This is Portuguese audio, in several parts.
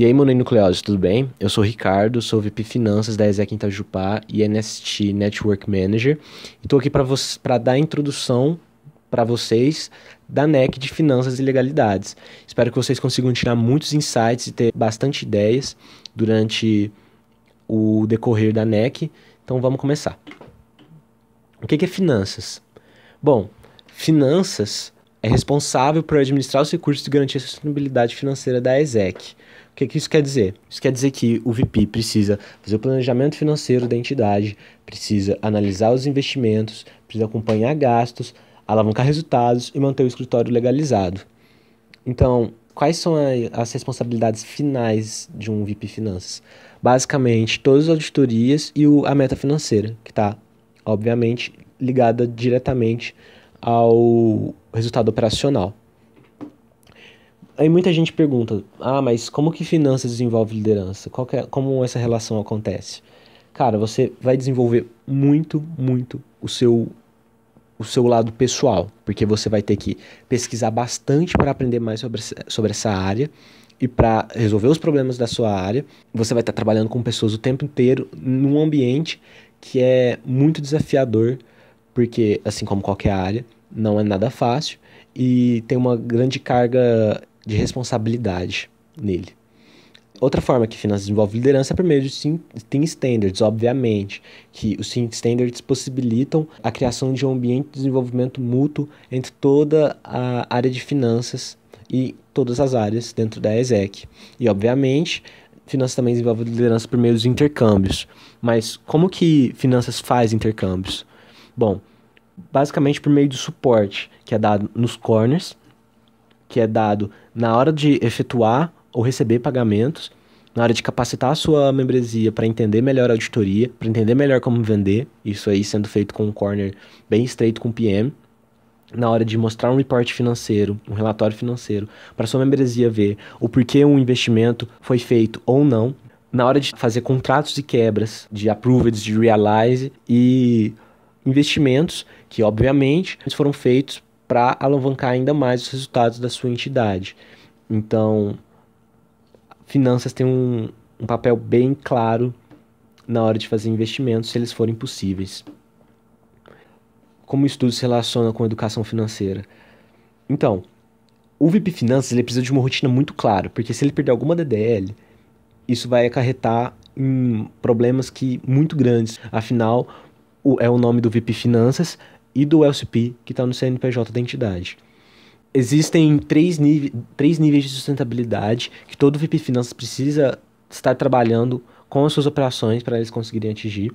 E aí, mononucleose, tudo bem? Eu sou o Ricardo, sou VP Finanças da Ezequim Itajupá e NST Network Manager. Estou aqui para dar a introdução para vocês da NEC de Finanças e Legalidades. Espero que vocês consigam tirar muitos insights e ter bastante ideias durante o decorrer da NEC. Então vamos começar. O que é finanças? Bom, finanças é responsável por administrar os recursos e garantir a sustentabilidade financeira da ESEC. O que, que isso quer dizer? Isso quer dizer que o VP precisa fazer o planejamento financeiro da entidade, precisa analisar os investimentos, precisa acompanhar gastos, alavancar resultados e manter o escritório legalizado. Então, quais são as responsabilidades finais de um VP Finanças? Basicamente, todas as auditorias e a meta financeira, que está, obviamente, ligada diretamente ao resultado operacional. Aí muita gente pergunta: ah, mas como que finanças desenvolve liderança? É, como essa relação acontece? Cara, você vai desenvolver muito, muito o seu o seu lado pessoal, porque você vai ter que pesquisar bastante para aprender mais sobre, sobre essa área e para resolver os problemas da sua área. Você vai estar trabalhando com pessoas o tempo inteiro num ambiente que é muito desafiador porque, assim como qualquer área, não é nada fácil e tem uma grande carga de responsabilidade nele. Outra forma que finanças desenvolve liderança é por meio de Team Standards, obviamente, que os Team Standards possibilitam a criação de um ambiente de desenvolvimento mútuo entre toda a área de finanças e todas as áreas dentro da ESEC. E, obviamente, finanças também desenvolve liderança por meio dos intercâmbios. Mas como que finanças faz intercâmbios? Bom, basicamente por meio do suporte que é dado nos corners, que é dado na hora de efetuar ou receber pagamentos, na hora de capacitar a sua membresia para entender melhor a auditoria, para entender melhor como vender, isso aí sendo feito com um corner bem estreito com o PM, na hora de mostrar um reporte financeiro, um relatório financeiro, para sua membresia ver o porquê um investimento foi feito ou não, na hora de fazer contratos e quebras, de approvals, de realize e investimentos que, obviamente, foram feitos para alavancar ainda mais os resultados da sua entidade. Então, finanças têm um, um papel bem claro na hora de fazer investimentos, se eles forem possíveis. Como o estudo se relaciona com a educação financeira? Então, o VIP Finanças ele precisa de uma rotina muito clara, porque se ele perder alguma DDL, isso vai acarretar em problemas que muito grandes. Afinal, o, é o nome do VIP Finanças e do LCP que está no CNPJ da entidade. Existem três, três níveis de sustentabilidade que todo VIP Finanças precisa estar trabalhando com as suas operações para eles conseguirem atingir.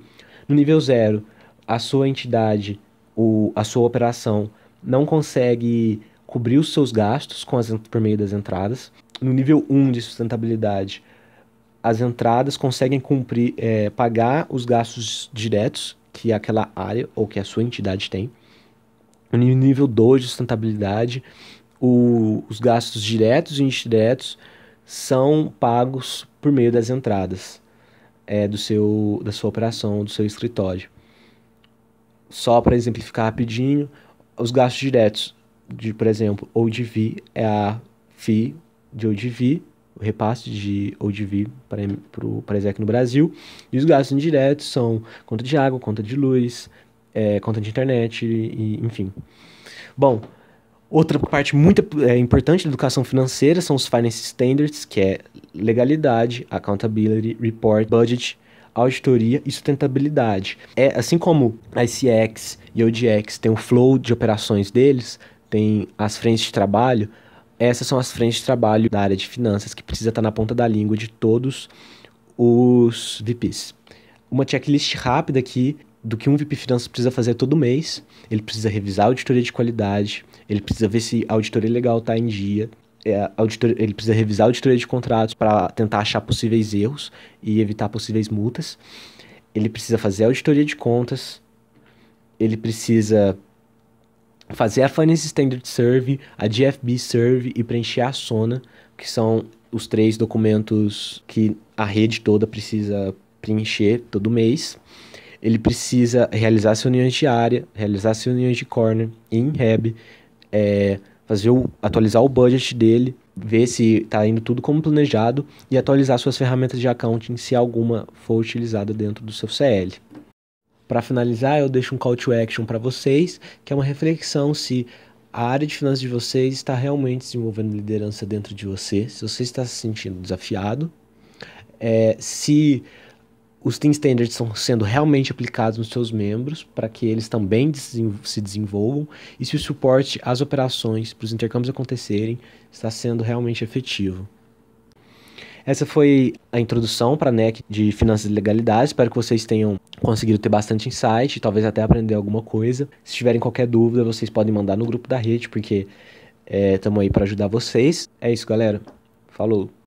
No nível zero, a sua entidade, o, a sua operação não consegue cobrir os seus gastos com as, por meio das entradas. No nível 1 um de sustentabilidade, as entradas conseguem cumprir, é, pagar os gastos diretos que aquela área ou que a sua entidade tem. No nível 2 de sustentabilidade, o, os gastos diretos e indiretos são pagos por meio das entradas é, do seu, da sua operação, do seu escritório. Só para exemplificar rapidinho, os gastos diretos de, por exemplo, ODV é a FII de ODV, o repasse de ODV para o ESEC no Brasil. E os gastos indiretos são conta de água, conta de luz, é, conta de internet, e, enfim. Bom, outra parte muito é, importante da educação financeira são os Finance Standards, que é legalidade, accountability, report, budget, auditoria e sustentabilidade. É assim como a ICX e a ODX tem o flow de operações deles, tem as frentes de trabalho, essas são as frentes de trabalho da área de finanças que precisa estar na ponta da língua de todos os VPs. Uma checklist rápida aqui do que um VP Finanças precisa fazer todo mês. Ele precisa revisar a auditoria de qualidade, ele precisa ver se a auditoria legal está em dia, é, ele precisa revisar a auditoria de contratos para tentar achar possíveis erros e evitar possíveis multas. Ele precisa fazer a auditoria de contas, ele precisa fazer a Finance Standard Serve, a GFB Serve e preencher a SONA, que são os três documentos que a rede toda precisa preencher todo mês. Ele precisa realizar sua união de área, realizar sua união de corner em REB, é, fazer o, atualizar o budget dele, ver se está indo tudo como planejado e atualizar suas ferramentas de accounting se alguma for utilizada dentro do seu CL. Para finalizar, eu deixo um call to action para vocês, que é uma reflexão se a área de finanças de vocês está realmente desenvolvendo liderança dentro de você, se você está se sentindo desafiado, é, se os team standards estão sendo realmente aplicados nos seus membros para que eles também se desenvolvam e se o suporte às operações para os intercâmbios acontecerem está sendo realmente efetivo. Essa foi a introdução para a NEC de Finanças e Legalidade. Espero que vocês tenham conseguido ter bastante insight, talvez até aprender alguma coisa. Se tiverem qualquer dúvida, vocês podem mandar no grupo da rede, porque estamos eh, é, aí para ajudar vocês. É isso, galera. Falou!